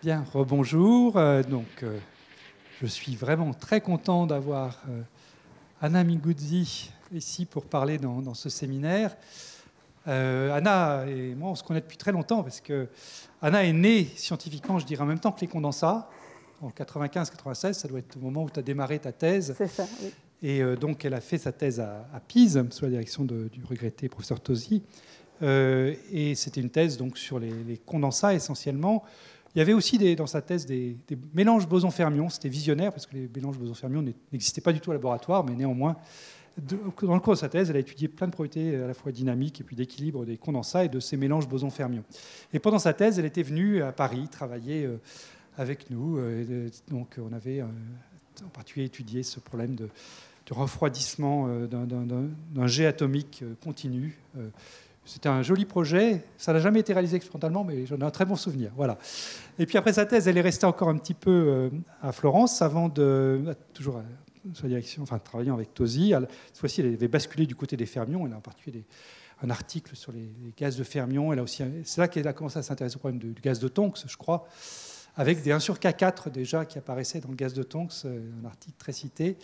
Bien, rebonjour. Euh, donc, euh, je suis vraiment très content d'avoir euh, Anna Miguzzi ici pour parler dans, ce séminaire. Anna et moi, on se connaît depuis très longtemps parce que Anna est née scientifiquement, je dirais en même temps que les condensats, en 95-96. Ça doit être le moment où tu as démarré ta thèse. C'est ça, Et donc, elle a fait sa thèse à, Pise, sous la direction du regretté professeur Tosi. et c'était une thèse donc, sur les condensats essentiellement. Il y avait aussi des, dans sa thèse des, mélanges boson fermions c'était visionnaire parce que les mélanges boson fermions n'existaient pas du tout au laboratoire, mais néanmoins, dans le cours de sa thèse, elle a étudié plein de propriétés à la fois dynamiques et puis d'équilibre des condensats et de ces mélanges boson fermions Et pendant sa thèse, elle était venue à Paris travailler euh, avec nous. Euh, euh, donc on avait en particulier étudié ce problème de, de refroidissement d'un jet atomique continu c'était un joli projet. Ça n'a jamais été réalisé expérimentalement, mais j'en ai un très bon souvenir. Voilà. Et puis après sa thèse, elle est restée encore un petit peu euh, à Florence avant de euh, toujours euh, sa direction, enfin travaillant avec Tosi. Cette fois-ci, elle avait basculé du côté des fermions. Elle a en particulier un article sur les, gaz de fermions. Elle a aussi, c'est là qu'elle a commencé à s'intéresser au problème du, gaz de Tonks, je crois, avec des 1 sur K4 déjà qui apparaissaient dans le gaz de Tonks, un article très cité.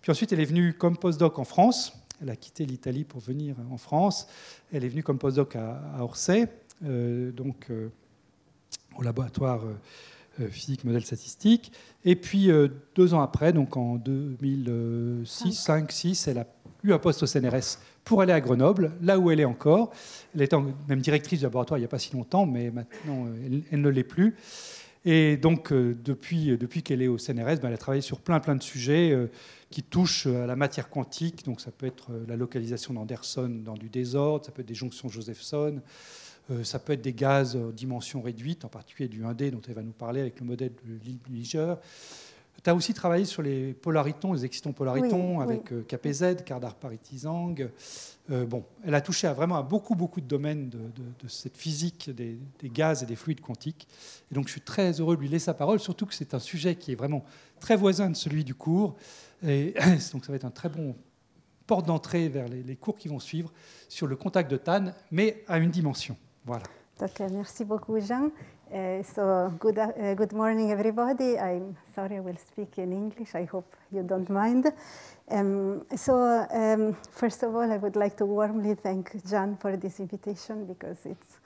Puis ensuite, elle est venue comme postdoc en France elle a quitté l'Italie pour venir en France. Elle est venue comme postdoc à, Orsay, euh, donc euh, au laboratoire euh, physique modèle statistique. Et puis deux ans après, donc en 2006, 5 elle a eu un poste au CNRS pour aller à Grenoble, là où elle est encore. Elle était même directrice du laboratoire il n'y a pas si longtemps, mais maintenant elle, elle ne l'est plus. Et donc, euh, depuis, euh, depuis qu'elle est au CNRS, ben, elle a travaillé sur plein, plein de sujets euh, qui touchent à la matière quantique. Donc, ça peut être la localisation d'Anderson dans du désordre, ça peut être des jonctions Josephson, ça peut être des gaz en dimension réduite, en particulier du 1D dont elle va nous parler avec le modèle de Liger. Elle a aussi travaillé sur les polaritons, les excitons polaritons, avec euh, KPZ, Kardar Paritizang. Euh, bon, elle a touché à vraiment à beaucoup, beaucoup de domaines de, cette physique des, gaz et des fluides quantiques. Et donc, je suis très heureux de lui laisser la parole, surtout que c'est un sujet qui est vraiment très voisin de celui du cours. Et donc, ça va être un très bon porte d'entrée vers les, cours qui vont suivre sur le contact de Tan, mais à une dimension. Voilà. Merci beaucoup, Jean. Uh, so good, uh, good morning, everybody. I'm sorry I will speak in English. I hope you don't mind. Um, so um, first of all, I would like to warmly thank Jan for this invitation because it's,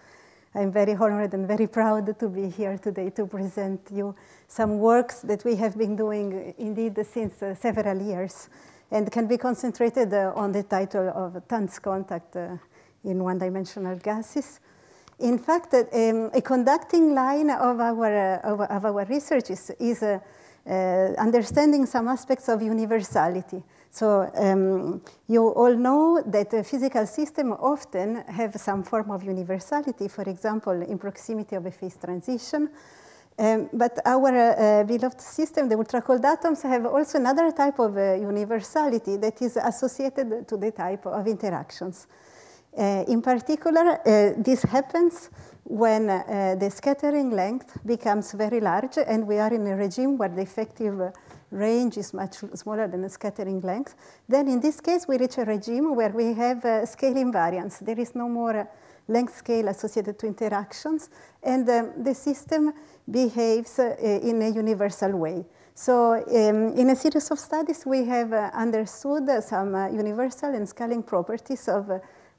I'm very honored and very proud to be here today to present you some works that we have been doing indeed since uh, several years and can be concentrated uh, on the title of Tanz contact uh, in one-dimensional gases in fact, um, a conducting line of our, uh, of, of, our research is, is uh, uh, understanding some aspects of universality. So um, you all know that physical system often have some form of universality, for example, in proximity of a phase transition. Um, but our uh, uh, beloved system, the ultracold atoms, have also another type of uh, universality that is associated to the type of interactions. Uh, in particular, uh, this happens when uh, the scattering length becomes very large and we are in a regime where the effective range is much smaller than the scattering length, then in this case we reach a regime where we have uh, scale invariance. There is no more uh, length scale associated to interactions, and um, the system behaves uh, in a universal way. So um, in a series of studies we have understood some universal and scaling properties of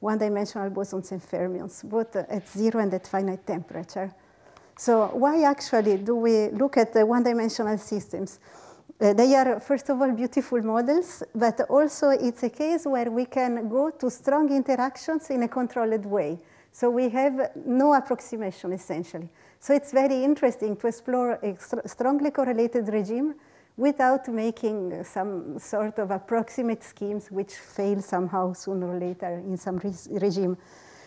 one-dimensional bosons and fermions, both at zero and at finite temperature. So why actually do we look at the one-dimensional systems? Uh, they are, first of all, beautiful models, but also it's a case where we can go to strong interactions in a controlled way. So we have no approximation, essentially. So it's very interesting to explore a strongly correlated regime without making some sort of approximate schemes which fail somehow sooner or later in some re regime.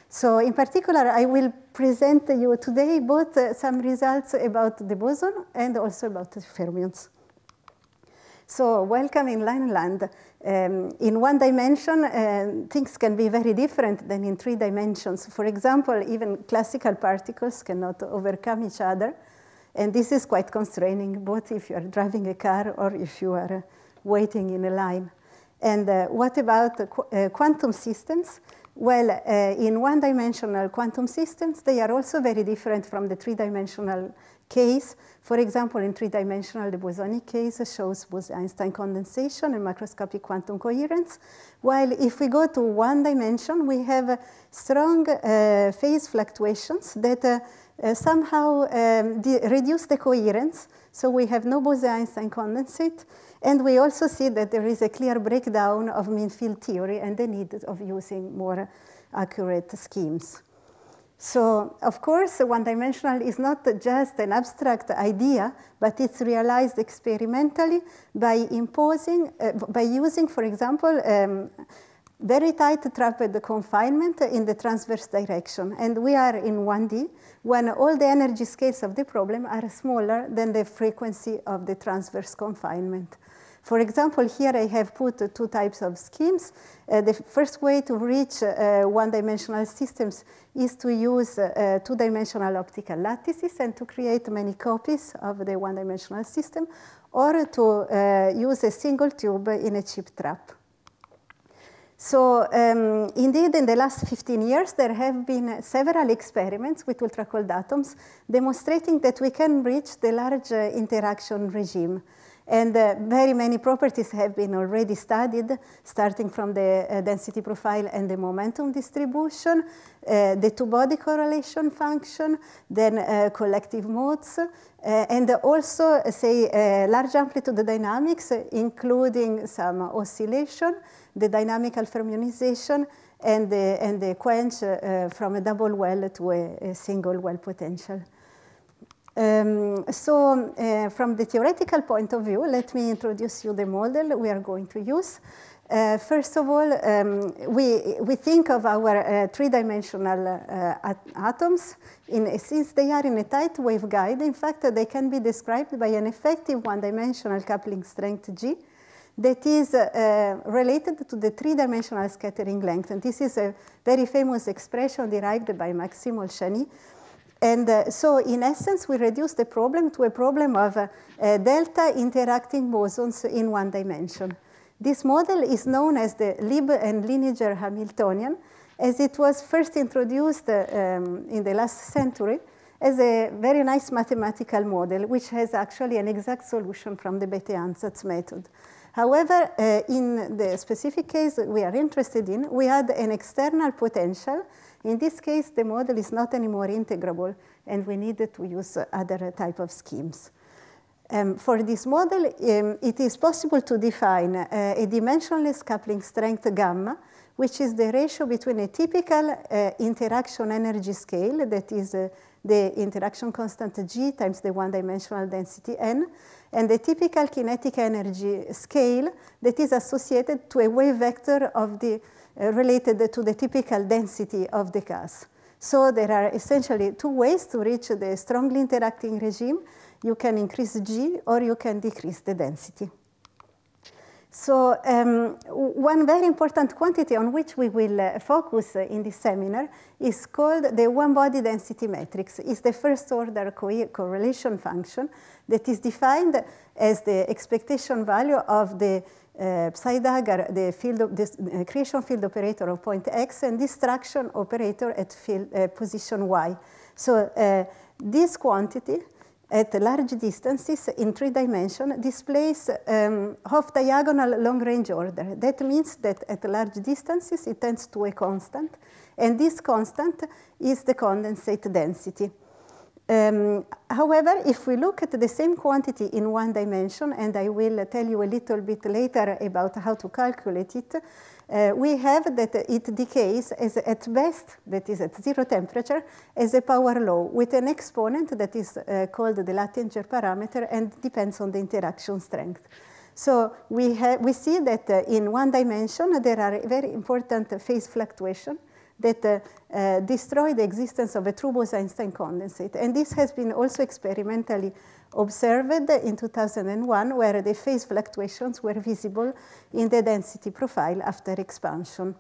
So in particular, I will present you today both uh, some results about the boson and also about the fermions. So welcome in Lineland. Um, in one dimension, uh, things can be very different than in three dimensions. For example, even classical particles cannot overcome each other. And this is quite constraining, both if you are driving a car or if you are uh, waiting in a line. And uh, what about qu uh, quantum systems? Well, uh, in one-dimensional quantum systems, they are also very different from the three-dimensional case. For example, in three-dimensional, the bosonic case shows Bose-Einstein condensation and macroscopic quantum coherence, while if we go to one dimension, we have strong uh, phase fluctuations that uh, uh, somehow um, reduce the coherence. So we have no Bose-Einstein condensate. And we also see that there is a clear breakdown of mean field theory and the need of using more accurate schemes. So, of course, one-dimensional is not just an abstract idea, but it's realized experimentally by imposing, uh, by using, for example, um, very tight the confinement in the transverse direction. And we are in 1D when all the energy scales of the problem are smaller than the frequency of the transverse confinement. For example, here I have put two types of schemes. Uh, the first way to reach uh, one-dimensional systems is to use uh, two-dimensional optical lattices and to create many copies of the one-dimensional system or to uh, use a single tube in a chip trap. So um, indeed, in the last 15 years, there have been several experiments with ultracold atoms demonstrating that we can reach the large uh, interaction regime. And uh, very many properties have been already studied, starting from the uh, density profile and the momentum distribution, uh, the two-body correlation function, then uh, collective modes, uh, and also, say, large amplitude dynamics, including some oscillation, the dynamical fermionization and the, and the quench uh, from a double well to a, a single well potential. Um, so uh, from the theoretical point of view, let me introduce you the model we are going to use. Uh, first of all, um, we, we think of our uh, three-dimensional uh, at atoms in, since they are in a tight waveguide. In fact, they can be described by an effective one-dimensional coupling strength G that is uh, uh, related to the three-dimensional scattering length. And this is a very famous expression derived by Maxim Olshany. And uh, so in essence, we reduce the problem to a problem of uh, uh, delta interacting bosons in one dimension. This model is known as the Lib and Lineager Hamiltonian, as it was first introduced uh, um, in the last century as a very nice mathematical model, which has actually an exact solution from the Bethe-Ansatz method. However, uh, in the specific case we are interested in, we had an external potential. In this case, the model is not anymore integrable, and we needed to use other type of schemes. Um, for this model, um, it is possible to define uh, a dimensionless coupling strength gamma, which is the ratio between a typical uh, interaction energy scale, that is uh, the interaction constant G times the one-dimensional density N, and the typical kinetic energy scale that is associated to a wave vector of the, uh, related to the typical density of the gas. So there are essentially two ways to reach the strongly interacting regime. You can increase G or you can decrease the density. So um, one very important quantity on which we will uh, focus in this seminar is called the one-body density matrix. It's the first-order co correlation function that is defined as the expectation value of the uh, Psi-Dagger, the, field of this, uh, creation field operator of point X, and destruction operator at field, uh, position Y. So uh, this quantity at large distances in three dimensions displays um, off-diagonal long-range order. That means that at large distances it tends to a constant, and this constant is the condensate density. Um, however, if we look at the same quantity in one dimension, and I will tell you a little bit later about how to calculate it, uh, we have that it decays as at best, that is at zero temperature, as a power law with an exponent that is uh, called the Lattinger parameter and depends on the interaction strength. So we, we see that uh, in one dimension there are very important phase fluctuation that uh, uh, destroy the existence of a true Bose-Einstein condensate. And this has been also experimentally observed in 2001 where the phase fluctuations were visible in the density profile after expansion.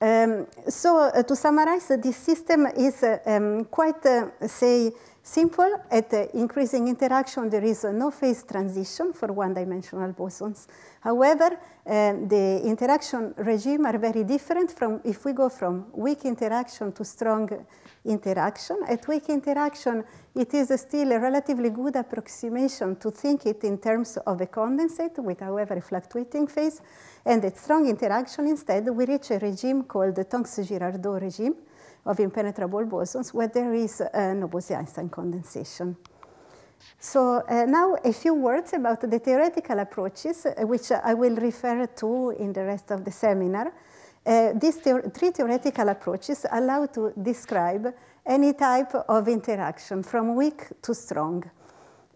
Um, so uh, to summarize, uh, this system is uh, um, quite, uh, say, simple. At the increasing interaction, there is a no-phase transition for one-dimensional bosons. However, um, the interaction regime are very different from if we go from weak interaction to strong interaction. At weak interaction, it is still a relatively good approximation to think it in terms of a condensate with, however, a fluctuating phase. And at strong interaction, instead, we reach a regime called the Tonks-Girardot regime, of impenetrable bosons where there is uh, no Nobosi-Einstein condensation. So uh, now a few words about the theoretical approaches, uh, which I will refer to in the rest of the seminar. Uh, these theor three theoretical approaches allow to describe any type of interaction from weak to strong,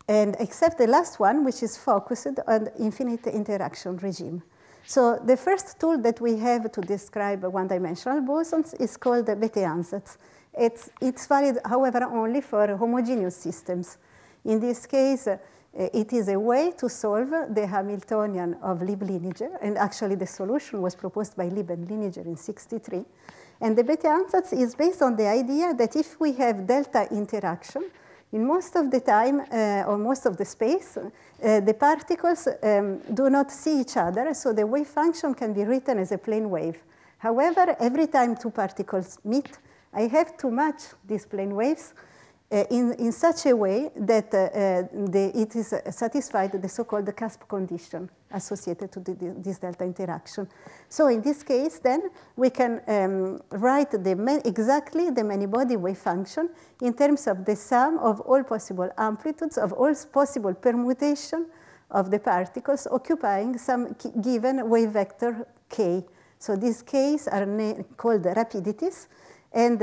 and except the last one, which is focused on infinite interaction regime. So the first tool that we have to describe one-dimensional bosons is called the Bethe-Ansatz. It's, it's valid, however, only for homogeneous systems. In this case, uh, it is a way to solve the Hamiltonian of lieb liniger and actually the solution was proposed by Lieb and Liniger in 63. And the Bethe-Ansatz is based on the idea that if we have delta interaction, in most of the time, uh, or most of the space, uh, the particles um, do not see each other, so the wave function can be written as a plane wave. However, every time two particles meet, I have to match these plane waves uh, in, in such a way that uh, uh, the, it is uh, satisfied the so-called cusp condition associated to the, this delta interaction. So in this case, then, we can um, write the exactly the many-body wave function in terms of the sum of all possible amplitudes, of all possible permutation of the particles occupying some given wave vector k. So these k's are called rapidities, and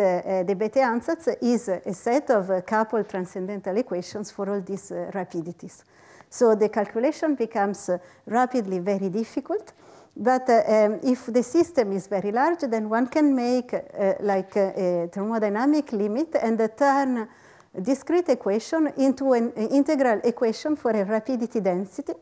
the Bethe uh, ansatz is a set of uh, coupled transcendental equations for all these uh, rapidities. So the calculation becomes rapidly very difficult. But uh, um, if the system is very large, then one can make uh, like a, a, thermodynamic limit and uh, turn discrete equation into an integral equation for a rapidity density.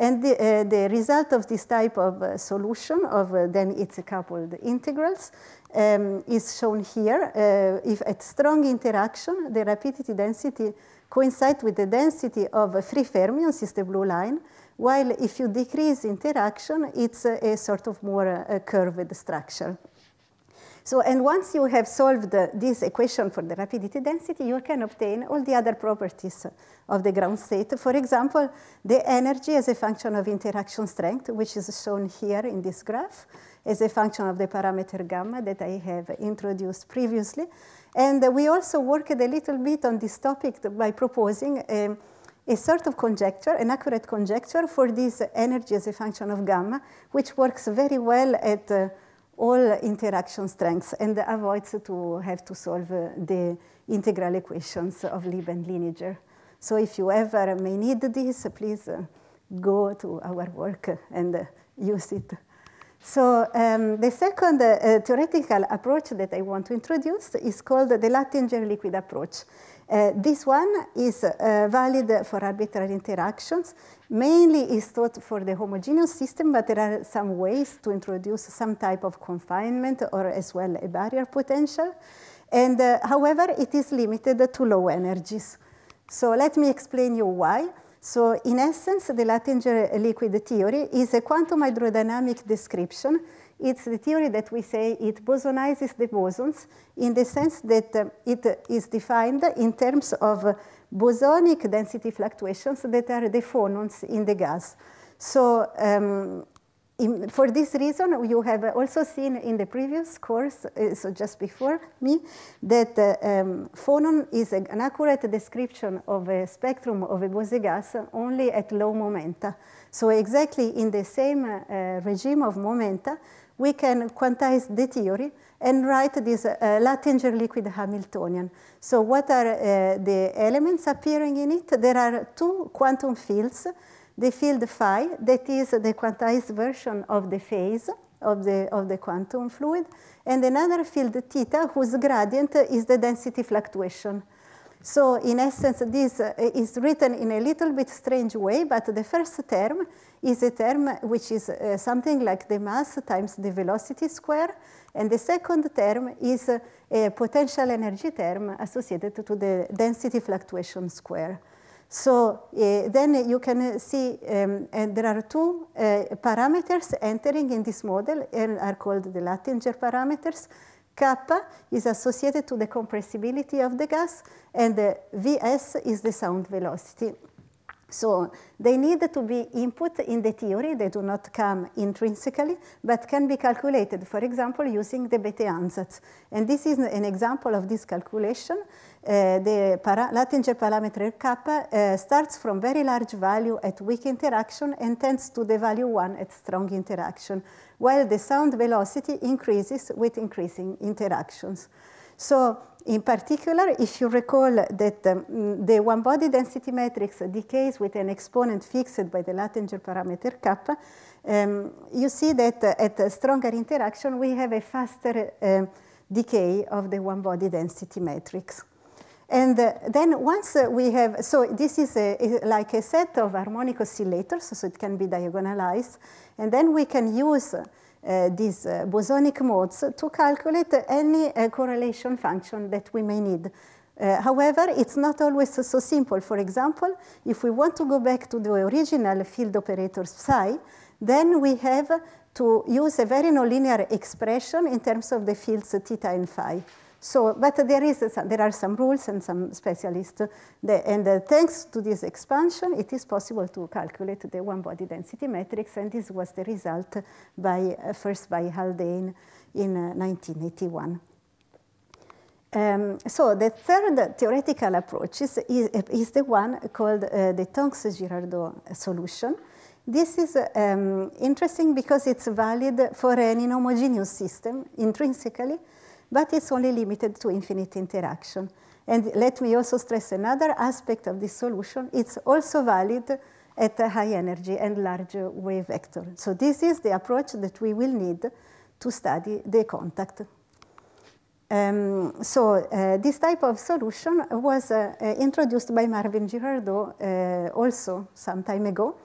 And the, the result of this type of solution of then its coupled integrals um, is shown here. Uh, if at strong interaction, the rapidity density coincides with the density of free fermions, is the blue line, while if you decrease interaction, it's a, a sort of more uh, curved structure. So, and once you have solved this equation for the rapidity density, you can obtain all the other properties of the ground state. For example, the energy as a function of interaction strength, which is shown here in this graph, as a function of the parameter gamma that I have introduced previously. And we also worked a little bit on this topic by proposing um, a sort of conjecture, an accurate conjecture for this energy as a function of gamma, which works very well at uh, all interaction strengths and avoids to have to solve the integral equations of Lieb and Lineager. So if you ever may need this, please uh, go to our work and use it. So um, the second uh, theoretical approach that I want to introduce is called the Lattinger liquid approach. Uh, this one is uh, valid for arbitrary interactions mainly is thought for the homogeneous system, but there are some ways to introduce some type of confinement or as well a barrier potential. And uh, however, it is limited to low energies. So let me explain you why. So in essence, the Lattinger liquid theory is a quantum hydrodynamic description. It's the theory that we say it bosonizes the bosons in the sense that uh, it is defined in terms of bosonic density fluctuations that are the phonons in the gas. So um, in, for this reason, you have also seen in the previous course, uh, so just before me, that uh, um, phonon is an accurate description of a spectrum of a Bose gas only at low momenta. So exactly in the same uh, regime of momenta, we can quantize the theory and write this uh, Lattinger liquid Hamiltonian. So what are uh, the elements appearing in it? There are two quantum fields, the field phi, that is the quantized version of the phase of the, of the quantum fluid, and another field theta, whose gradient is the density fluctuation. So in essence, this uh, is written in a little bit strange way, but the first term is a term which is uh, something like the mass times the velocity square. And the second term is uh, a potential energy term associated to the density fluctuation square. So uh, then you can see um, uh, there are two uh, parameters entering in this model and are called the Lattinger parameters. Kappa is associated to the compressibility of the gas and the uh, Vs is the sound velocity. So they need to be input in the theory. They do not come intrinsically, but can be calculated, for example, using the beta ansatz. And this is an example of this calculation. Uh, the para parameter kappa uh, starts from very large value at weak interaction and tends to the value 1 at strong interaction, while the sound velocity increases with increasing interactions. So in particular, if you recall that um, the one body density matrix decays with an exponent fixed by the Lattinger parameter kappa, um, you see that uh, at a stronger interaction, we have a faster uh, decay of the one body density matrix. And uh, then once uh, we have, so this is a, a, like a set of harmonic oscillators, so it can be diagonalized. And then we can use uh, these uh, bosonic modes to calculate any uh, correlation function that we may need. Uh, however, it's not always so, so, simple. For example, if we want to go back to the original field operator psi, then we have to use a very nonlinear expression in terms of the fields theta and phi. So, but there, is, there are some rules and some specialists. and uh, thanks to this expansion, it is possible to calculate the one-body density matrix, and this was the result by, uh, first by Haldane in 1981. Uh, um, so the third theoretical approach is, is, is the one called uh, the Tonks-Girardot solution. This is um, interesting because it's valid for an inhomogeneous system intrinsically but it's only limited to infinite interaction. And let me also stress another aspect of this solution. It's also valid at a high energy and large wave vector. So this is the approach that we will need to study the contact. Um, so uh, this type of solution was uh, uh introduced by Marvin Girardot uh, also some time ago,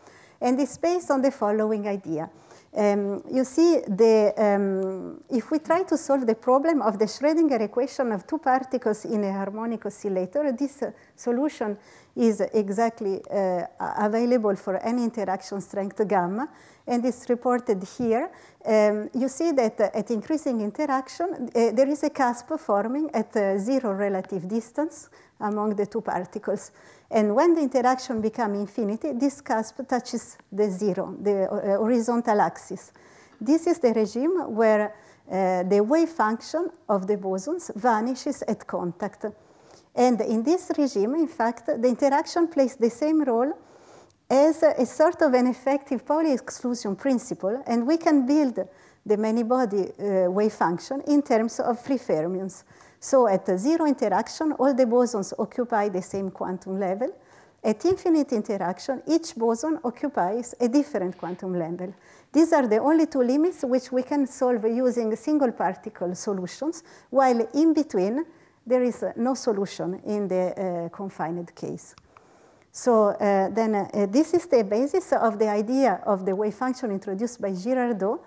and it's based on the following idea. Um, you see, the, um, if we try to solve the problem of the Schrödinger equation of two particles in a harmonic oscillator, this uh, solution is exactly uh, available for any interaction strength gamma, and is reported here. Um, you see that uh, at increasing interaction, uh, there is a cusp forming at uh, zero relative distance among the two particles. And when the interaction becomes infinity, this cusp touches the zero, the uh, horizontal axis. This is the regime where uh, the wave function of the bosons vanishes at contact. And in this regime, in fact, the interaction plays the same role as a sort of an effective Pauli exclusion principle, and we can build the many-body uh, wave function in terms of free fermions. So at zero interaction, all the bosons occupy the same quantum level. At infinite interaction, each boson occupies a different quantum level. These are the only two limits which we can solve using single particle solutions, while in between, there is no solution in the uh, confined case. So uh, then uh, this is the basis of the idea of the wave function introduced by Girardot,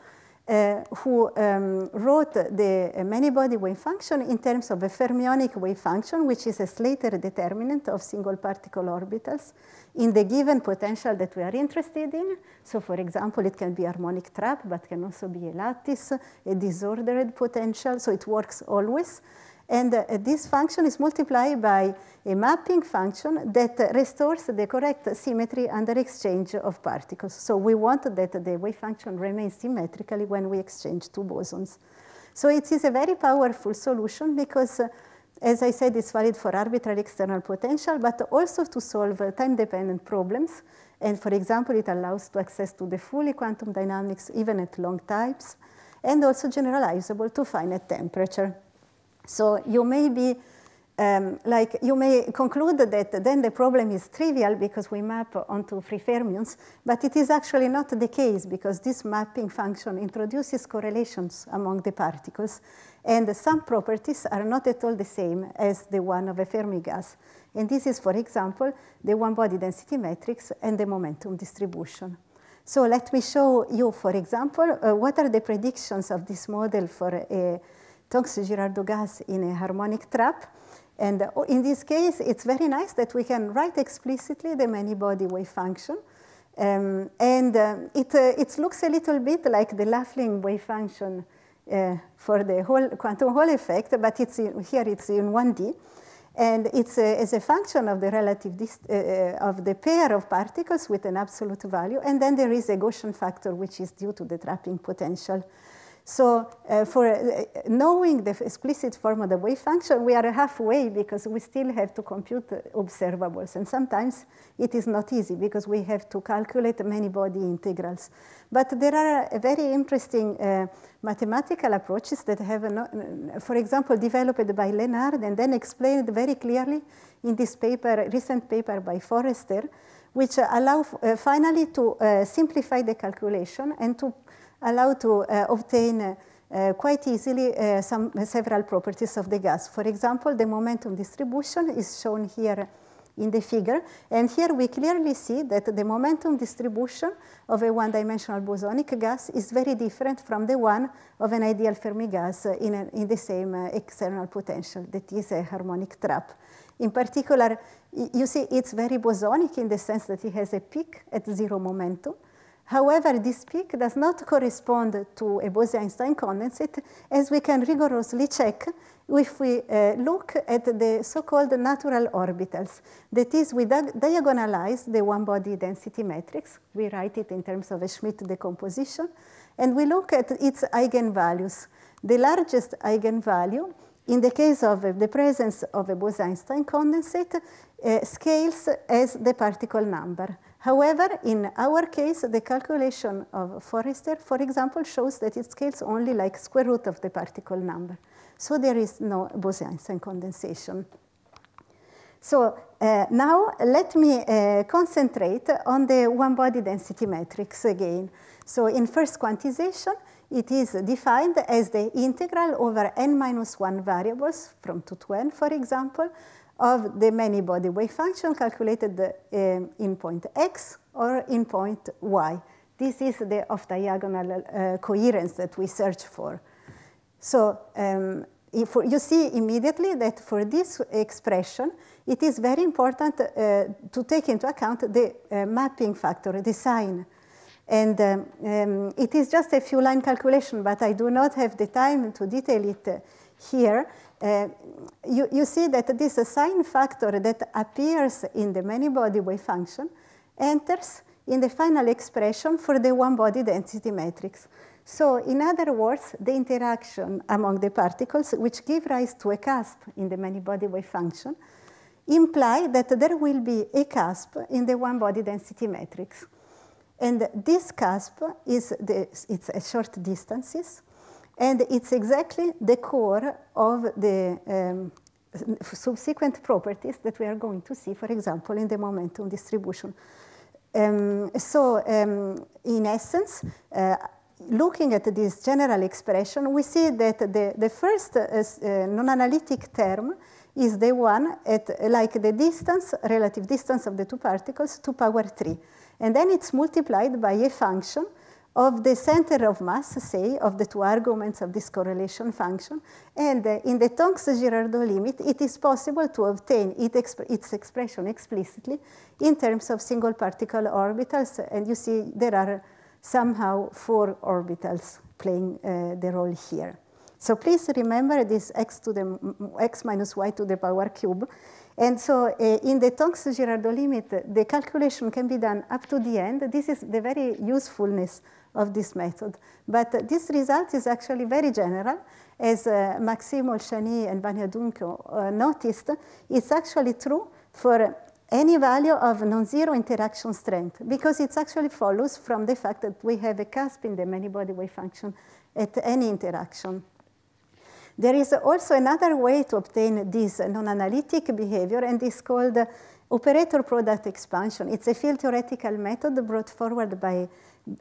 uh, who um, wrote the uh, many-body wave function in terms of a fermionic wave function, which is a Slater determinant of single particle orbitals in the given potential that we are interested in. So for example, it can be harmonic trap, but can also be a lattice, a disordered potential, so it works always. And uh, this function is multiplied by a mapping function that restores the correct symmetry under exchange of particles. So we want that the wave function remains symmetrically when we exchange two bosons. So it is a very powerful solution because, uh, as I said, it's valid for arbitrary external potential, but also to solve uh, time-dependent problems. And for example, it allows to access to the fully quantum dynamics even at long types, and also generalizable to finite temperature. So you may be, um, like, you may conclude that then the problem is trivial because we map onto free fermions, but it is actually not the case because this mapping function introduces correlations among the particles, and some properties are not at all the same as the one of a Fermi gas. And this is, for example, the one-body density matrix and the momentum distribution. So let me show you, for example, uh, what are the predictions of this model for a talks Girardo gas in a harmonic trap. And uh, in this case, it's very nice that we can write explicitly the many-body wave function. Um, and uh, it, uh, it looks a little bit like the Laughlin wave function uh, for the whole quantum Hall effect, but it's in, here it's in 1D. And it's a, uh, as a function of the relative uh, of the pair of particles with an absolute value. And then there is a Gaussian factor, which is due to the trapping potential. So uh, for uh, knowing the explicit form of the wave function, we are halfway because we still have to compute observables. And sometimes it is not easy because we have to calculate many body integrals. But there are very interesting uh, mathematical approaches that have, for example, developed by Lennard and then explained very clearly in this paper, recent paper by Forrester, which allow uh, finally to uh, simplify the calculation and to allow to uh, obtain uh, quite easily uh, some uh, several properties of the gas. For example, the momentum distribution is shown here in the figure. And here we clearly see that the momentum distribution of a one-dimensional bosonic gas is very different from the one of an ideal Fermi gas in, a, in the same uh, external potential, that is a harmonic trap. In particular, you see it's very bosonic in the sense that it has a peak at zero momentum, However, this peak does not correspond to a Bose-Einstein condensate, as we can rigorously check if we uh, look at the so-called natural orbitals. That is, we diagonalize the one-body density matrix. We write it in terms of a Schmidt decomposition. And we look at its eigenvalues. The largest eigenvalue, in the case of uh, the presence of a Bose-Einstein condensate, uh, scales as the particle number. However, in our case, the calculation of Forrester, for example, shows that it scales only like square root of the particle number. So there is no Bose-Einstein condensation. So uh, now let me uh, concentrate on the one-body density matrix again. So in first quantization, it is defined as the integral over n minus 1 variables from 2 to n, for example, of the many body wave function calculated um, in point x or in point y. This is the off-diagonal uh, coherence that we search for. So um, you see immediately that for this expression, it is very important uh, to take into account the uh, mapping factor, the sign. And um, um, it is just a few line calculation, but I do not have the time to detail it uh, here. Uh, you, you, see that this sign factor that appears in the many body wave function enters in the final expression for the one body density matrix. So in other words, the interaction among the particles, which give rise to a cusp in the many body wave function, imply that there will be a cusp in the one body density matrix. And this cusp is the, it's a short distances, and it's exactly the core of the um, subsequent properties that we are going to see, for example, in the momentum distribution. Um, so, um, in essence, uh, looking at this general expression, we see that the, the first uh, uh non-analytic term is the one at like the distance, relative distance of the two particles to power 3. And then it's multiplied by a function of the center of mass, say, of the two arguments of this correlation function. And uh, in the Tonks-Girardot limit, it is possible to obtain it exp its expression explicitly in terms of single particle orbitals. And you see there are somehow four orbitals playing uh, the role here. So please remember this x to the x minus y to the power cube. And so uh, in the Tonks-Girardot limit, the calculation can be done up to the end. This is the very usefulness of this method. But this result is actually very general. As uh, Maxime and Vanya Dunko uh, noticed, it's actually true for any value of non-zero interaction strength because it actually follows from the fact that we have a cusp in the many-body wave function at any interaction. There is also another way to obtain this non-analytic behavior, and it's called operator product expansion. It's a field theoretical method brought forward by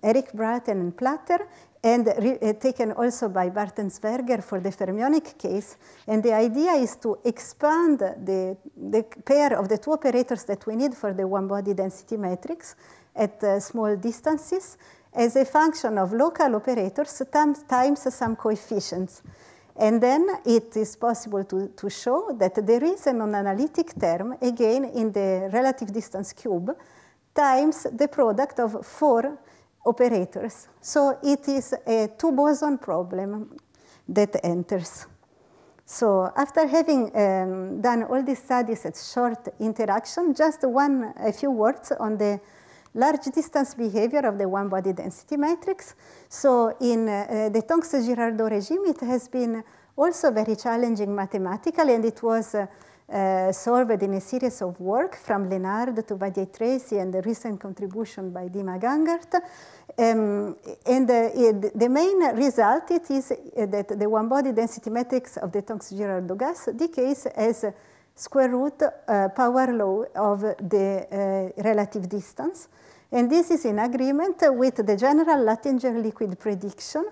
Eric Bratten and Platter, and uh, taken also by Bartensberger for the fermionic case. And the idea is to expand the, the pair of the two operators that we need for the one-body density matrix at uh, small distances as a function of local operators times some coefficients. And then it is possible to, to show that there is a non-analytic term, again in the relative distance cube, times the product of four operators. So it is a two boson problem that enters. So after having um, done all these studies at short interaction, just one, a few words on the large distance behavior of the one-body density matrix. So in uh, the Tonks-Girardot regime, it has been also very challenging mathematically, and it was uh, uh, solved in a series of work from Lenard to Vadier Tracy and the recent contribution by Dima Gangert. Um, and uh, it, the main result it is uh, that the one-body density matrix of the Tonks-Girard Dugas decays as square root uh, power law of the uh, relative distance. And this is in agreement with the general Lattinger liquid prediction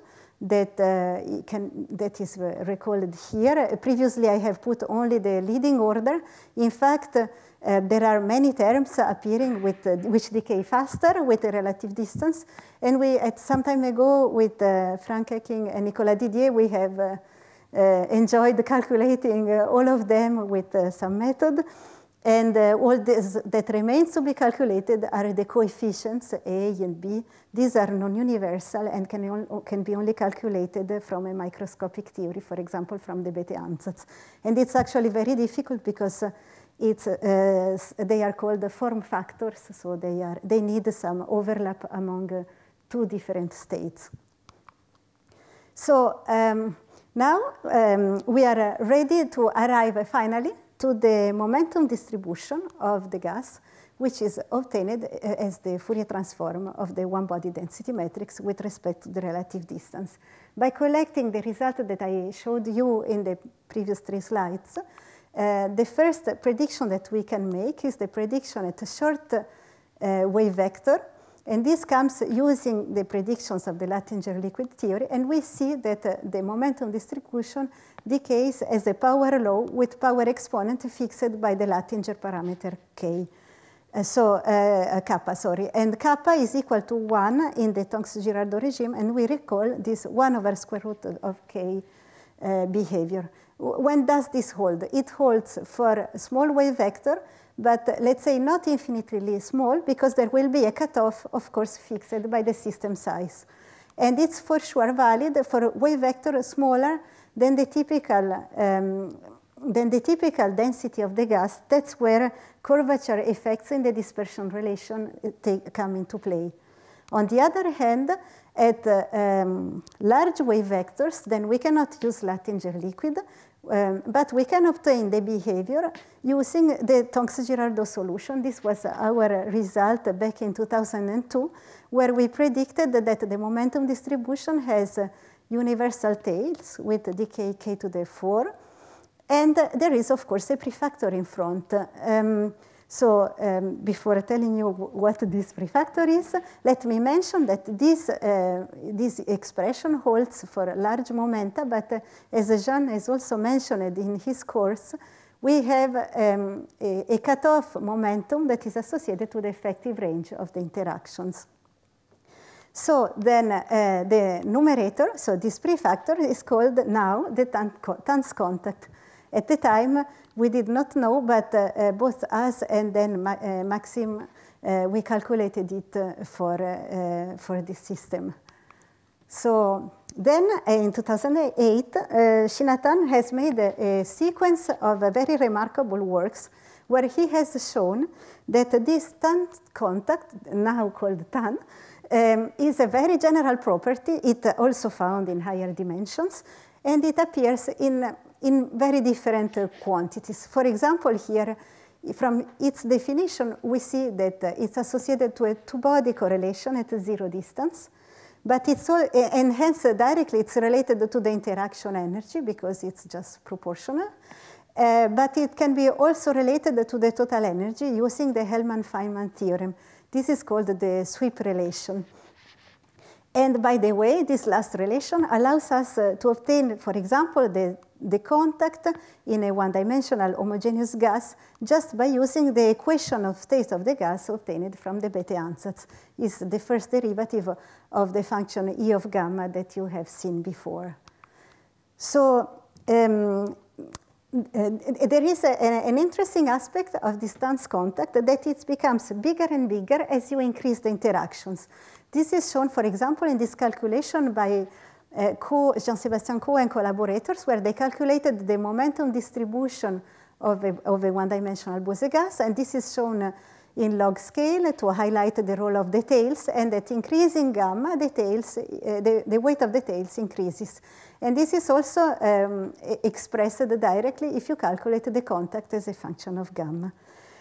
that, uh, can, that is uh, recalled here. Uh, previously, I have put only the leading order. In fact, uh, uh, there are many terms appearing with, uh, which decay faster with a relative distance. And we, at some time ago, with uh, Frank Ecking and Nicolas Didier, we have enjoyed calculating all of them with some method. And uh, all this that remains to be calculated are the coefficients A and B. These are non-universal and can, can be only calculated from a microscopic theory, for example, from the Bethe-Ansatz. And it's actually very difficult because uh, it's, uh, they are called the form factors, so they, are, they need some overlap among uh, two different states. So um, now um, we are uh, ready to arrive finally to the momentum distribution of the gas, which is obtained uh, as the Fourier transform of the one-body density matrix with respect to the relative distance. By collecting the result that I showed you in the previous three slides, uh, the first prediction that we can make is the prediction at a short uh, wave vector and this comes using the predictions of the Lattinger liquid theory, and we see that uh, the momentum distribution decays as a power law with power exponent fixed by the Lattinger parameter k. Uh, so uh, uh, kappa, sorry, and kappa is equal to 1 in the Tonks-Girardeau regime, and we recall this 1 over square root of k uh, behavior. When does this hold? It holds for small wave vector, but let's say not infinitely small because there will be a cutoff, of course, fixed by the system size. And it's for sure valid for wave vector smaller than the typical um, than the typical density of the gas. That's where curvature effects in the dispersion relation uh, take, come into play. On the other hand, at um, large wave vectors, then we cannot use Lattinger liquid um, but we can obtain the behavior using the tonks girardot solution. This was our result back in 2002, where we predicted that the momentum distribution has uh, universal tails with decay k to the 4. And there is, of course, a prefactor in front. Um, so um, before telling you what this prefactor is, let me mention that this, uh, this expression holds for large momenta, but uh, as Jean has also mentioned in his course, we have um, a, a cutoff momentum that is associated to the effective range of the interactions. So then uh, the numerator, so this prefactor, is called now the trans contact. At the time, we did not know, but uh, uh both us and then Ma uh, Maxim, uh, we calculated it for, for this system. So then in 2008, Shinatan has made a, a sequence of very remarkable works where he has shown that this tan contact, now called tan, um, is a very general property. It also found in higher dimensions, and it appears in in very different uh, quantities. For example, here, from its definition, we see that uh, it's associated to a two-body correlation at zero distance. But it's all, and hence uh, directly it's related to the interaction energy because it's just proportional. Uh, but it can be also related to the total energy using the Hellman-Feynman theorem. This is called the sweep relation. And by the way, this last relation allows us uh, to obtain, for example, the, the contact in a one-dimensional homogeneous gas just by using the equation of state of the gas obtained from the Bethe ansatz. It's the first derivative of the function E of gamma that you have seen before. So um, uh, there is a, a, an interesting aspect of distance contact that it becomes bigger and bigger as you increase the interactions. This is shown, for example, in this calculation by uh, Co, Jean-Sébastien Co and collaborators, where they calculated the momentum distribution of a, of a one-dimensional Bose gas, and this is shown uh, in log scale to highlight the role of the tails, and at increasing gamma, the tails, uh, the, the weight of the tails increases. And this is also um, expressed directly if you calculate the contact as a function of gamma.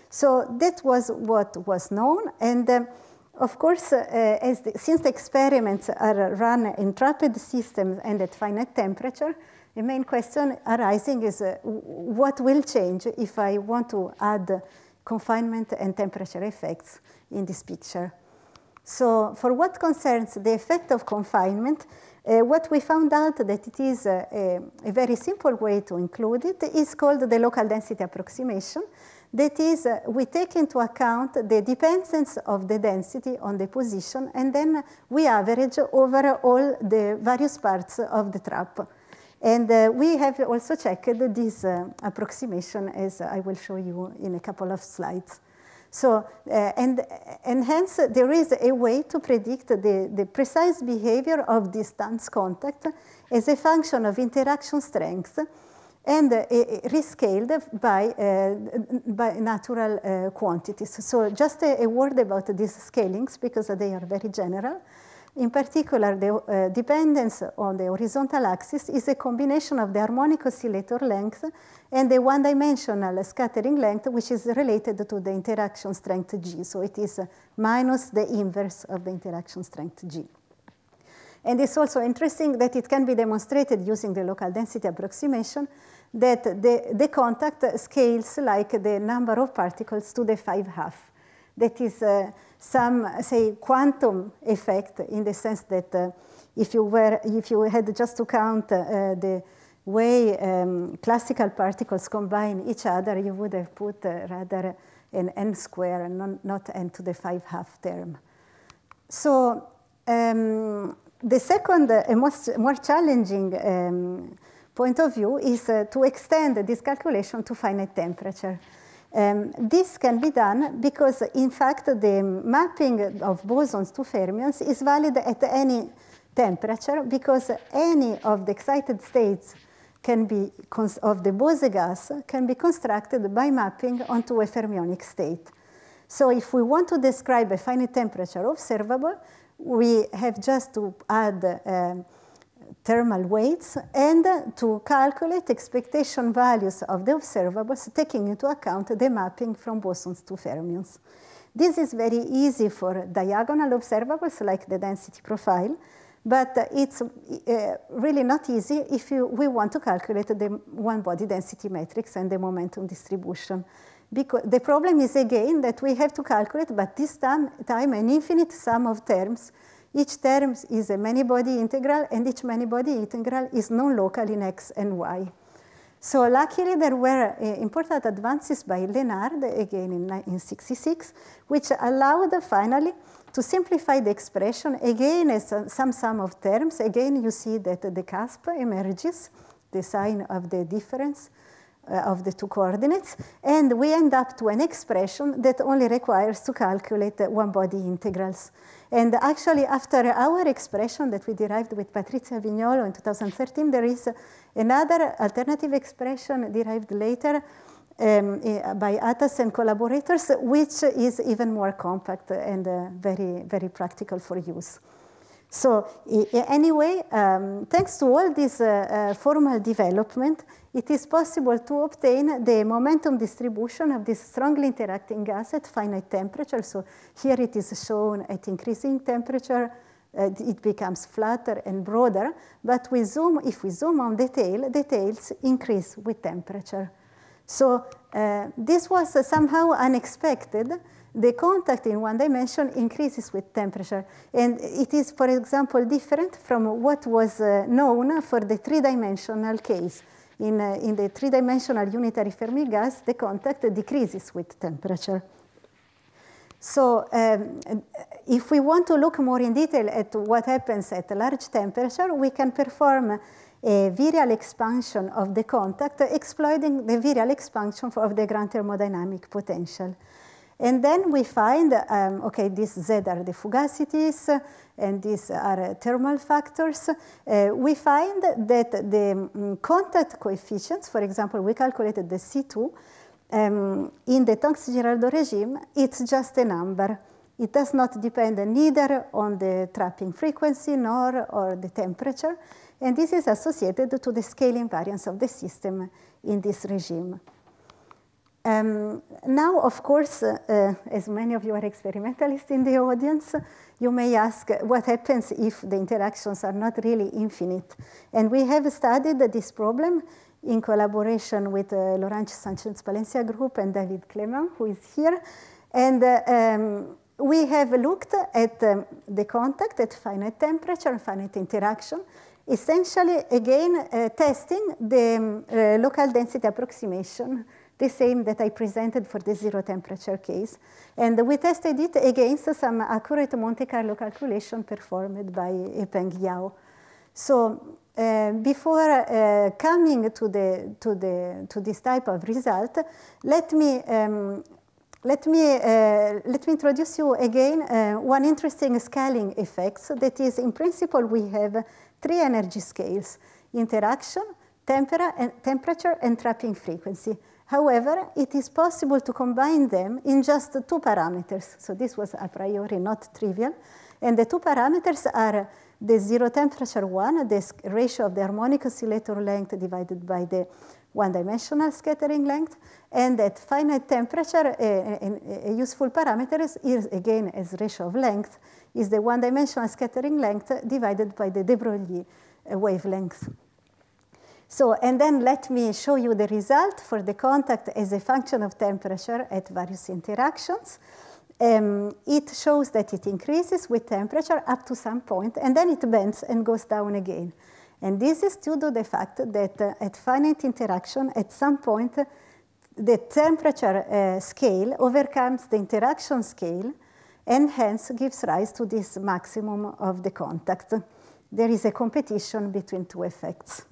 So that was what was known, and um, of course, uh, the, since the experiments are run in trapped systems and at finite temperature, the main question arising is uh, what will change if I want to add confinement and temperature effects in this picture. So for what concerns the effect of confinement, uh, what we found out that it is a, uh, a, a, very simple way to include it is called the local density approximation, that is, uh, we take into account the dependence of the density on the position, and then we average over all the various parts of the trap. And uh, we have also checked this uh, approximation, as I will show you in a couple of slides. So, uh, and, and hence there is a way to predict the, the precise behavior of distance contact as a function of interaction strength and uh, rescaled by, uh, by natural uh, quantities. So just a, a, word about these scalings because they are very general. In particular, the uh, dependence on the horizontal axis is a combination of the harmonic oscillator length and the one-dimensional scattering length, which is related to the interaction strength G. So it is minus the inverse of the interaction strength G. And it's also interesting that it can be demonstrated using the local density approximation that the, the contact scales like the number of particles to the 5 half. That is uh, some, say, quantum effect in the sense that uh, if, you were, if you had just to count uh, the way um, classical particles combine each other, you would have put uh, rather an n square and non, not n to the 5 half term. So um, the second uh, and most, more challenging um, point of view is uh, to extend this calculation to finite temperature. Um, this can be done because, in fact, the mapping of bosons to fermions is valid at any temperature because any of the excited states can be of the Bose gas can be constructed by mapping onto a fermionic state. So if we want to describe a finite temperature observable, we have just to add um, thermal weights and to calculate expectation values of the observables, taking into account the mapping from bosons to fermions. This is very easy for diagonal observables like the density profile, but it's uh, really not easy if you, we want to calculate the one-body density matrix and the momentum distribution. Because the problem is again that we have to calculate, but this time, time an infinite sum of terms. Each term is a many-body integral, and each many-body integral is non-local in x and y. So luckily, there were uh, important advances by Lenard, again in 1966, which allowed finally to simplify the expression, again as some sum of terms. Again, you see that the cusp emerges, the sign of the difference. Uh, of the two coordinates, and we end up to an expression that only requires to calculate one-body integrals. And actually, after our expression that we derived with Patrizia Vignolo in 2013, there is another alternative expression derived later um, eh, by Atas and collaborators, which is even more compact and uh, very, very practical for use. So anyway, um, thanks to all this uh, uh, formal development, it is possible to obtain the momentum distribution of this strongly interacting gas at finite temperature. So here it is shown at increasing temperature, uh, it becomes flatter and broader. But we zoom, if we zoom on the tail, the tails increase with temperature. So uh, this was somehow unexpected the contact in one dimension increases with temperature. And it is, for example, different from what was uh, known for the three-dimensional case. In, uh, in the three-dimensional unitary Fermi gas, the contact decreases with temperature. So um, if we want to look more in detail at what happens at large temperature, we can perform a virial expansion of the contact, exploiting the virial expansion of the grand thermodynamic potential. And then we find, um, okay, these Z are the fugacities, and these are thermal factors. Uh, we find that the um, contact coefficients, for example, we calculated the C2, um, in the Tonks-Girardeau regime, it's just a number. It does not depend neither on the trapping frequency nor or the temperature, and this is associated to the scaling variance of the system in this regime. Um, now, of course, uh, uh, as many of you are experimentalists in the audience, you may ask what happens if the interactions are not really infinite. And we have studied this problem in collaboration with uh, Laurent Sanchez Palencia group and David Clement, who is here. And uh, um, we have looked at um, the contact at finite temperature and finite interaction, essentially, again, uh, testing the um, uh, local density approximation the same that I presented for the zero temperature case. And we tested it against some accurate Monte Carlo calculation performed by Peng Yao. So uh, before uh, coming to, the, to, the, to this type of result, let me, um, let me, uh, let me introduce you again uh, one interesting scaling effect. So that is, in principle, we have three energy scales, interaction, tempera and temperature, and trapping frequency. However, it is possible to combine them in just two parameters. So this was a priori not trivial. And the two parameters are the zero temperature one, the ratio of the harmonic oscillator length divided by the one-dimensional scattering length. And at finite temperature, a, a, a useful parameter is, again, as ratio of length, is the one-dimensional scattering length divided by the de Broglie wavelength. So, and then let me show you the result for the contact as a function of temperature at various interactions. Um, it shows that it increases with temperature up to some point, and then it bends and goes down again. And this is due to the fact that uh, at finite interaction, at some point, the temperature uh, scale overcomes the interaction scale and hence gives rise to this maximum of the contact. There is a competition between two effects.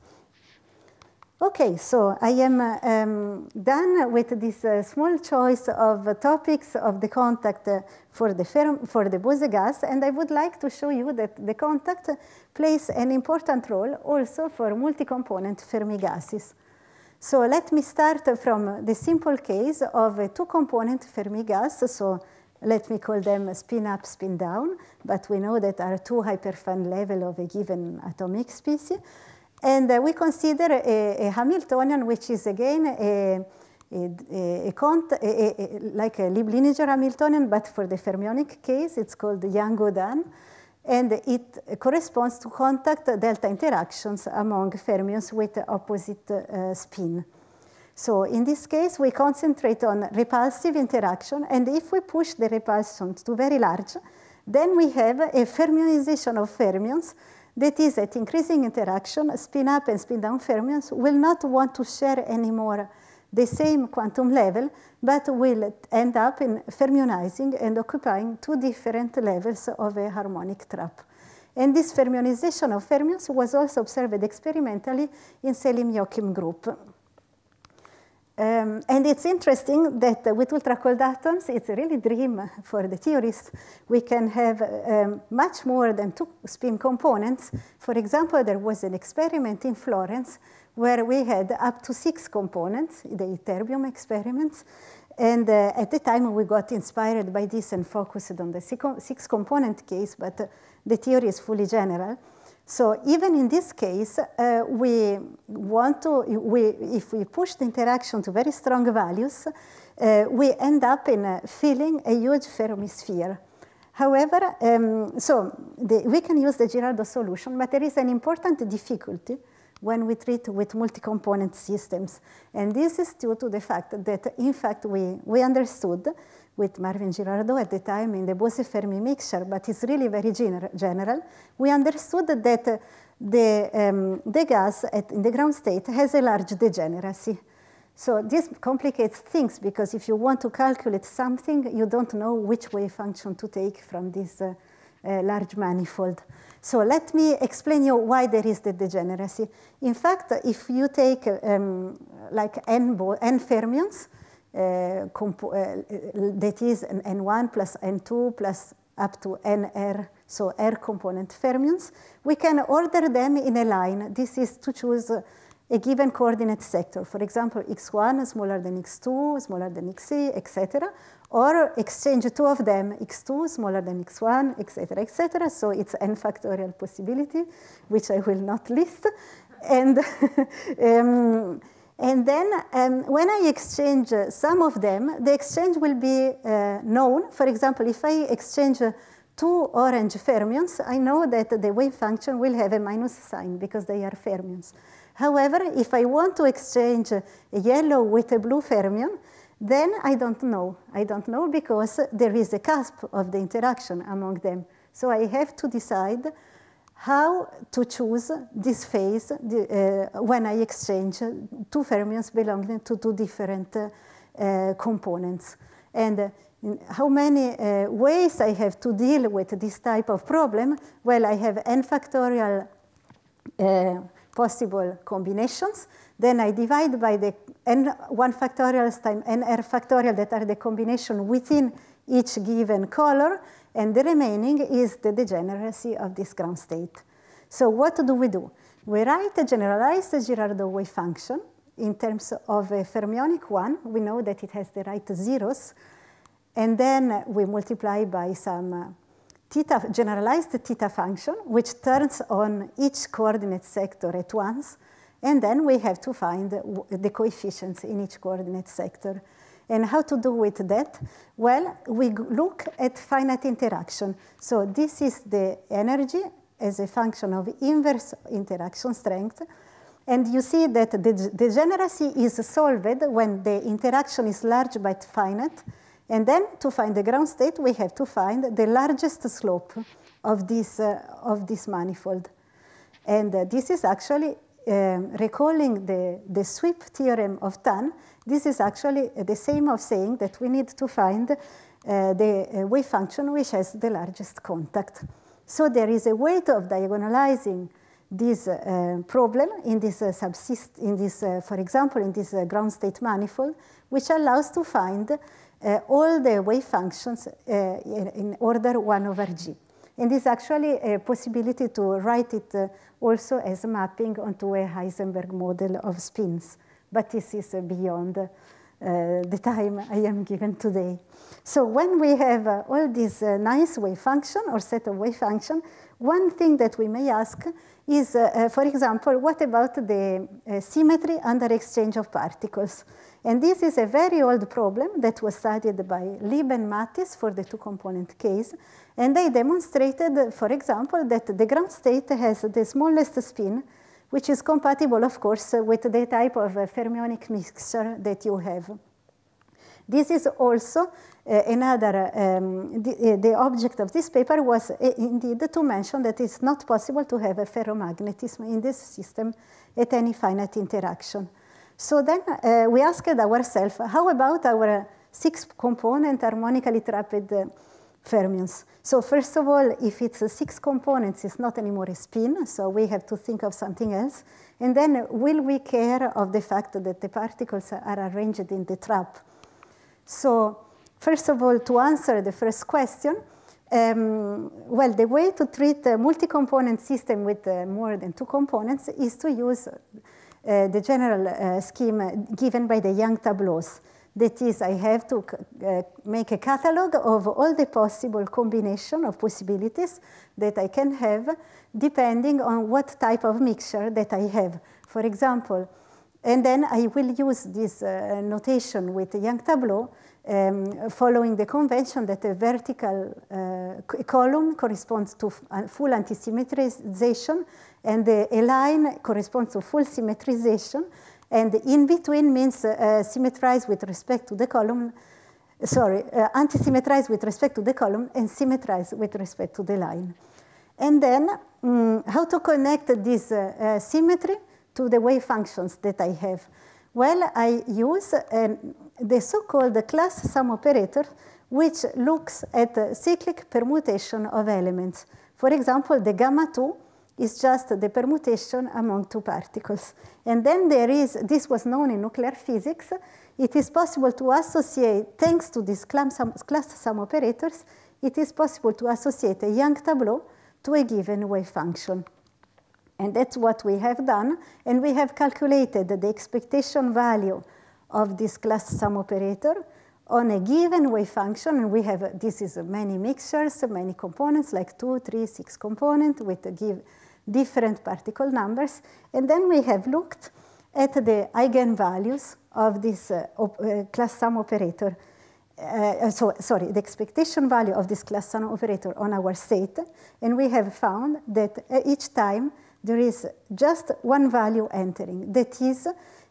Okay, so I am um, done with this uh, small choice of uh, topics of the contact uh, for the, for the Bose gas, and I would like to show you that the contact plays an important role also for multi-component Fermi gases. So let me start from the simple case of a two-component Fermi gas, so let me call them spin up, spin down, but we know that are two hyperfine level of a given atomic species. And uh, we consider a, uh, a, Hamiltonian, which is again uh, uh, a, a, like a Leibnizian Hamiltonian, but for the fermionic case, it's called Yang-Godan. And it corresponds to contact delta interactions among fermions with opposite uh, spin. So in this case, we concentrate on repulsive interaction. And if we push the repulsions to very large, then we have a fermionization of fermions that is, at increasing interaction, spin-up and spin-down fermions will not want to share anymore the same quantum level, but will end up in fermionizing and occupying two different levels of a harmonic trap. And this fermionization of fermions was also observed experimentally in Selim-Joachim group. Um, and it's interesting that uh, with ultra-cold atoms, it's a really dream for the theorists. We can have um, much more than two spin components. For example, there was an experiment in Florence where we had up to six components, the ytterbium experiments. And uh, at the time, we got inspired by this and focused on the six-component case, but uh, the theory is fully general. So even in this case, uh, we want to, we, if we push the interaction to very strong values, uh, we end up in a uh, filling a huge sphere. However, um, so the, we can use the Girardo solution, but there is an important difficulty when we treat with multi-component systems. And this is due to the fact that, in fact, we, we understood with Marvin Girardot at the time in the Bose-Fermi mixture, but it's really very gener general, we understood that the, um, the gas at, in the ground state has a large degeneracy. So this complicates things because if you want to calculate something, you don't know which wave function to take from this uh, uh, large manifold. So let me explain you why there is the degeneracy. In fact, if you take um, like n, n fermions, Eh, eh, that is an N1 plus N2 plus up to NR, so R component fermions. We can order them in a line. This is to choose a given coordinate sector. For example, x1 smaller than x2, smaller than xc, etc. Or exchange two of them, x2 smaller than x1, etc., etc. So it's n factorial possibility, which I will not list. And um, and then um, when I exchange uh, some of them, the exchange will be uh, known. For example, if I exchange uh, two orange fermions, I know that the wave function will have a minus sign because they are fermions. However, if I want to exchange a uh, yellow with a blue fermion, then I don't know. I don't know because there is a cusp of the interaction among them. So I have to decide how to choose this phase the, uh, when I exchange two fermions belonging to two different uh, components. And uh, how many uh, ways I have to deal with this type of problem? Well, I have n factorial uh, possible combinations. Then I divide by the n1 factorials times nr factorial that are the combination within each given color, and the remaining is the degeneracy of this ground state. So what do we do? We write a generalized Girardot wave function in terms of a fermionic one. We know that it has the right zeros. And then we multiply by some uh, theta, generalized theta function, which turns on each coordinate sector at once. And then we have to find the coefficients in each coordinate sector. And how to do with that? Well, we look at finite interaction. So this is the energy as a function of inverse interaction strength. And you see that the degeneracy is solved when the interaction is large but finite. And then to find the ground state, we have to find the largest slope of this, uh, of this manifold. And uh, this is actually um, recalling the, the sweep theorem of Tan, this is actually the same of saying that we need to find uh, the uh, wave function which has the largest contact. So there is a way of diagonalizing this uh, problem in this uh, subsist in this, uh, for example, in this uh, ground state manifold, which allows to find all the wave functions in, in, order 1 over g. And this actually a possibility to write it also as a mapping onto a Heisenberg model of spins but this is beyond uh, the time I am given today. So when we have uh, all these uh, nice wave function or set of wave function, one thing that we may ask is, for example, what about the symmetry under exchange of particles? And this is a very old problem that was studied by Lieb and Mattis for the two-component case. And they demonstrated, for example, that the ground state has the smallest spin which is compatible, of course, with the type of uh, fermionic mixture that you have. This is also uh, another, um, the, uh, the, object of this paper was uh, indeed to mention that it's not possible to have a ferromagnetism in this system at any finite interaction. So then uh, we asked ourselves, how about our six component harmonically trapped uh, fermions. So first of all, if it's six components, it's not anymore a spin, so we have to think of something else. And then will we care of the fact that the particles are arranged in the trap? So first of all, to answer the first question, um, well, the way to treat a multi-component system with uh, more than two components is to use uh, the general uh, scheme given by the Young tableaus. That is, I have to uh, make a catalog of all the possible combination of possibilities that I can have depending on what type of mixture that I have. For example, and then I will use this uh, notation with Young Tableau um, following the convention that a vertical uh, column corresponds to uh, full antisymmetrization and a line corresponds to full symmetrization and in between means uh, uh, symmetrize with respect to the column, sorry, uh, antisymmetrize with respect to the column and symmetrize with respect to the line. And then um, how to connect this uh, uh symmetry to the wave functions that I have. Well, I use um, the so-called class sum operator, which looks at cyclic permutation of elements. For example, the gamma 2 is just the permutation among two particles. And then there is, this was known in nuclear physics, it is possible to associate, thanks to these class sum operators, it is possible to associate a Young tableau to a given wave function. And that's what we have done. And we have calculated the expectation value of this class sum operator on a given wave function. And we have, this is many mixtures, many components, like two, three, six components with a give, different particle numbers. And then we have looked at the eigenvalues of this uh, uh, class sum operator. Uh, uh, so, sorry, the expectation value of this class sum operator on our state. And we have found that uh, each time there is just one value entering. That is,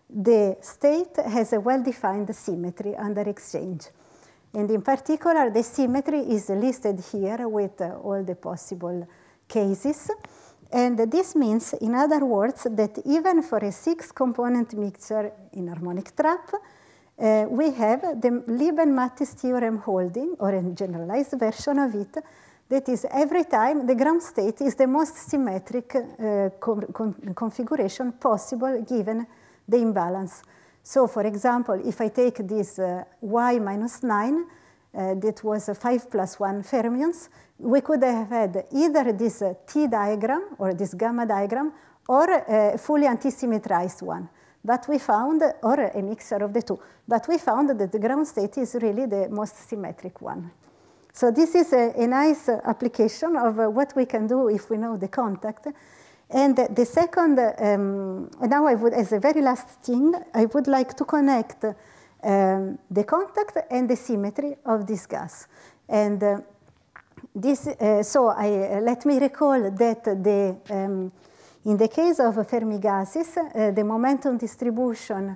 the state has a well-defined symmetry under exchange. And in particular, the symmetry is listed here with uh, all the possible cases. And this means, in other words, that even for a six-component mixture in harmonic trap, uh, we have the Lieben-Mattis theorem holding, or a generalized version of it, that is every time the ground state is the most symmetric uh, configuration possible given the imbalance. So for example, if I take this uh, y minus 9, uh, that was a 5 plus 1 fermions, we could have had either this uh, T diagram or this gamma diagram or a uh, fully antisymmetrized one. But we found, or a mixture of the two, but we found that the ground state is really the most symmetric one. So this is a, a nice application of what we can do if we know the contact. And the second, um, now I would, as a very last thing, I would like to connect um, the contact and the symmetry of this gas. And uh, this, uh, so I, uh, let me recall that the, um, in the case of Fermi gases, uh, the momentum distribution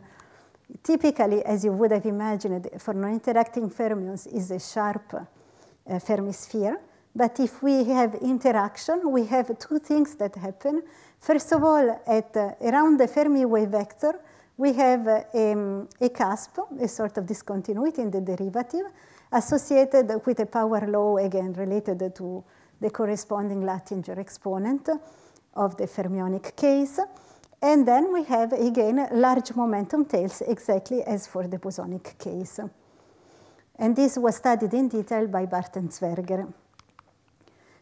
typically, as you would have imagined, for non-interacting fermions is a sharp uh, Fermi sphere. But if we have interaction, we have two things that happen. First of all, at, uh, around the Fermi wave vector, we have um, a cusp, a sort of discontinuity in the derivative, associated with a power law, again, related to the corresponding Latinger exponent of the fermionic case. And then we have, again, large momentum tails, exactly as for the bosonic case. And this was studied in detail by Barton Zwerger.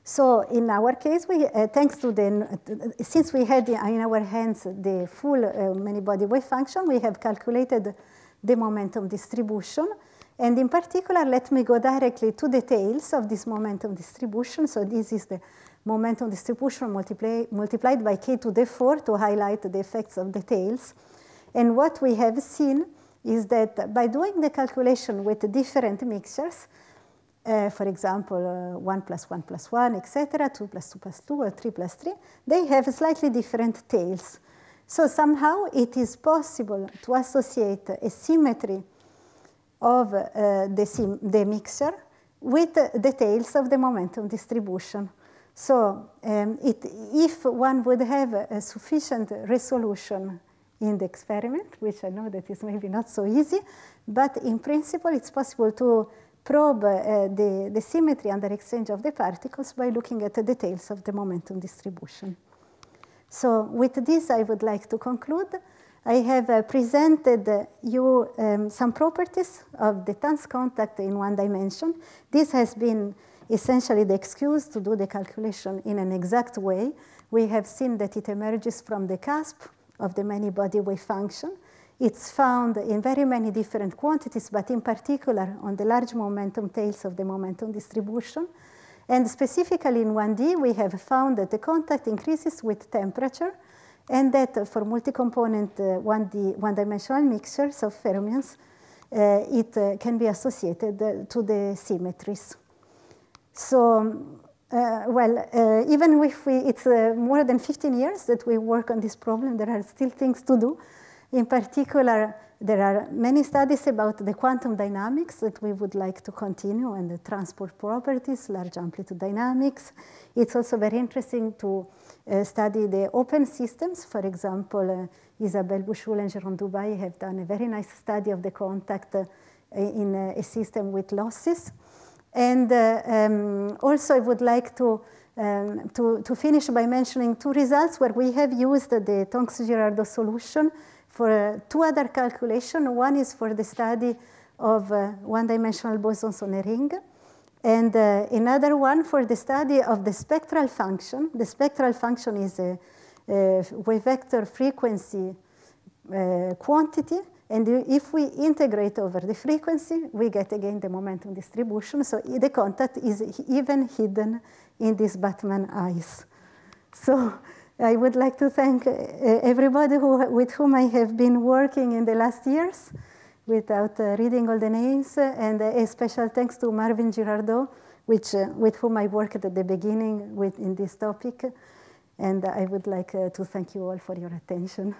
So in our case, we, uh, thanks to the, since we had in our hands the full uh, many-body wave function, we have calculated the momentum distribution. And in particular, let me go directly to the tails of this momentum distribution. So this is the momentum distribution multiply, multiplied by k to the 4 to highlight the effects of the tails, And what we have seen is that by doing the calculation with different mixtures, uh, for example, uh, 1 plus 1 plus 1, etc., 2 plus 2 plus 2, or 3 plus 3, they have slightly different tails. So somehow it is possible to associate a symmetry of uh, the, the, mixture with the tails of the momentum distribution. So um, it, if one would have a sufficient resolution in the experiment, which I know that is maybe not so easy, but in principle it's possible to probe uh, the, the symmetry and the exchange of the particles by looking at the details of the momentum distribution. So with this, I would like to conclude. I have uh, presented uh, you um, some properties of the Tanz contact in one dimension. This has been essentially the excuse to do the calculation in an exact way. We have seen that it emerges from the cusp of the many body wave function. It's found in very many different quantities, but in particular on the large momentum tails of the momentum distribution. And specifically in 1D, we have found that the contact increases with temperature and that for multi-component uh, 1D, one-dimensional mixtures of fermions, uh, it uh, can be associated uh, to the symmetries. So, uh, well, uh, even if we, it's more than 15 years that we work on this problem, there are still things to do. In particular, there are many studies about the quantum dynamics that we would like to continue and the transport properties, large amplitude dynamics. It's also very interesting to uh, study the open systems. For example, uh, Isabelle Bouchoul and Jérôme Dubai have done a very nice study of the contact uh, in a system with losses. And uh, um, also I would like to um, to, to, finish by mentioning two results where we have used the Tonks-Girardo solution for uh, two other calculations. One is for the study of uh, one-dimensional bosons on a ring, and uh, another one for the study of the spectral function. The spectral function is a, a wave vector frequency uh, quantity, and if we integrate over the frequency, we get again the momentum distribution, so the contact is even hidden in this Batman eyes. So I would like to thank uh, everybody who, with whom I have been working in the last years without uh, reading all the names, uh, and a special thanks to Marvin Girardot, which, with whom I worked at the beginning with, in this topic. And I would like to thank you all for your attention.